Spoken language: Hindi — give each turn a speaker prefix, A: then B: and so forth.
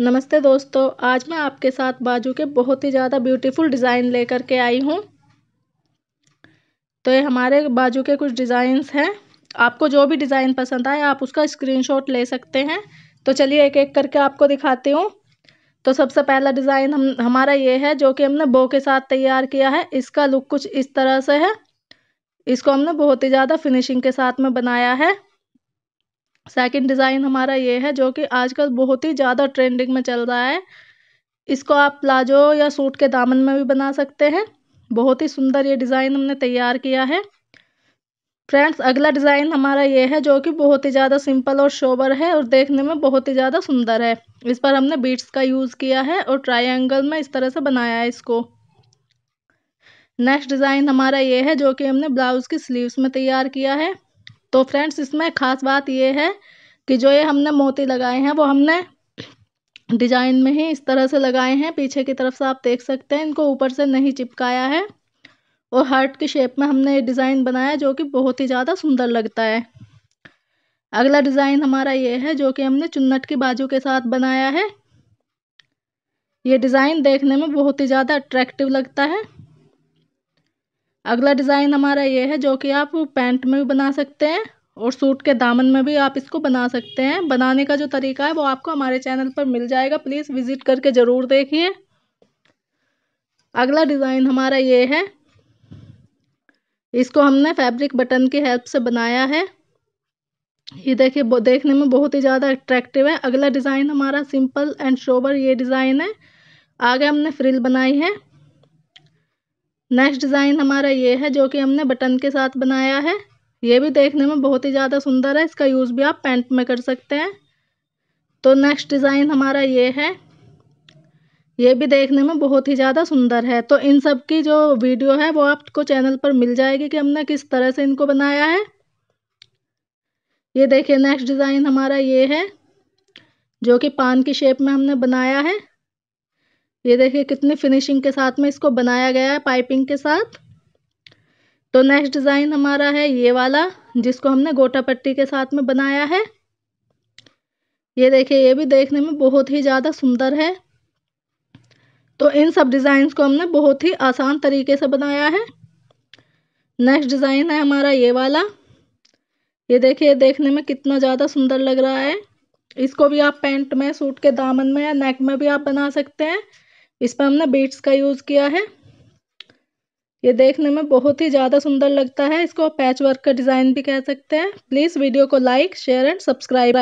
A: नमस्ते दोस्तों आज मैं आपके साथ बाजू के बहुत ही ज़्यादा ब्यूटीफुल डिज़ाइन लेकर के आई हूँ तो ये हमारे बाजू के कुछ डिज़ाइंस हैं आपको जो भी डिज़ाइन पसंद आए आप उसका स्क्रीनशॉट ले सकते हैं तो चलिए एक एक करके आपको दिखाती हूँ तो सबसे पहला डिज़ाइन हम हमारा ये है जो कि हमने बो के साथ तैयार किया है इसका लुक कुछ इस तरह से है इसको हमने बहुत ही ज़्यादा फिनिशिंग के साथ में बनाया है सेकंड डिज़ाइन हमारा ये है जो कि आजकल बहुत ही ज़्यादा ट्रेंडिंग में चल रहा है इसको आप प्लाजो या सूट के दामन में भी बना सकते हैं बहुत ही सुंदर ये डिज़ाइन हमने तैयार किया है फ्रेंड्स अगला डिज़ाइन हमारा ये है जो कि बहुत ही ज़्यादा सिंपल और शोबर है और देखने में बहुत ही ज़्यादा सुंदर है इस पर हमने बीट्स का यूज़ किया है और ट्रायंगल में इस तरह से बनाया है इसको नेक्स्ट डिज़ाइन हमारा ये है जो कि हमने ब्लाउज़ की स्लीव्स में तैयार किया है तो फ्रेंड्स इसमें ख़ास बात ये है कि जो ये हमने मोती लगाए हैं वो हमने डिजाइन में ही इस तरह से लगाए हैं पीछे की तरफ से आप देख सकते हैं इनको ऊपर से नहीं चिपकाया है और हार्ट की शेप में हमने ये डिज़ाइन बनाया जो कि बहुत ही ज़्यादा सुंदर लगता है अगला डिज़ाइन हमारा ये है जो कि हमने चुन्नट की बाजू के साथ बनाया है ये डिज़ाइन देखने में बहुत ही ज़्यादा अट्रैक्टिव लगता है अगला डिज़ाइन हमारा ये है जो कि आप पैंट में भी बना सकते हैं और सूट के दामन में भी आप इसको बना सकते हैं बनाने का जो तरीका है वो आपको हमारे चैनल पर मिल जाएगा प्लीज़ विज़िट करके ज़रूर देखिए अगला डिज़ाइन हमारा ये है इसको हमने फैब्रिक बटन की हेल्प से बनाया है ये देखिए देखने में बहुत ही ज़्यादा अट्रैक्टिव है अगला डिज़ाइन हमारा सिंपल एंड शोबर ये डिज़ाइन है आगे हमने फ्रिल बनाई है नेक्स्ट डिज़ाइन हमारा ये है जो कि हमने बटन के साथ बनाया है ये भी देखने में बहुत ही ज़्यादा सुंदर है इसका यूज़ भी आप पैंट में कर सकते हैं तो नेक्स्ट डिज़ाइन हमारा ये है ये भी देखने में बहुत ही ज़्यादा सुंदर है तो इन सब की जो वीडियो है वो आपको चैनल पर मिल जाएगी कि हमने किस तरह से इनको बनाया है ये देखिए नेक्स्ट डिज़ाइन हमारा ये है जो कि पान की शेप में हमने बनाया है ये देखिए कितनी फिनिशिंग के साथ में इसको बनाया गया है पाइपिंग के साथ तो नेक्स्ट डिज़ाइन हमारा है ये वाला जिसको हमने गोटा पट्टी के साथ में बनाया है ये देखिए ये भी देखने में बहुत ही ज़्यादा सुंदर है तो इन सब डिज़ाइंस को हमने बहुत ही आसान तरीके से बनाया है नेक्स्ट डिज़ाइन है हमारा ये वाला ये देखिए देखने में कितना ज़्यादा सुंदर लग रहा है इसको भी आप पैंट में सूट के दामन में या नेक में भी आप बना सकते हैं इस पर हमने बीट्स का यूज़ किया है ये देखने में बहुत ही ज़्यादा सुंदर लगता है इसको पैच वर्क का डिज़ाइन भी कह सकते हैं प्लीज़ वीडियो को लाइक शेयर एंड सब्सक्राइब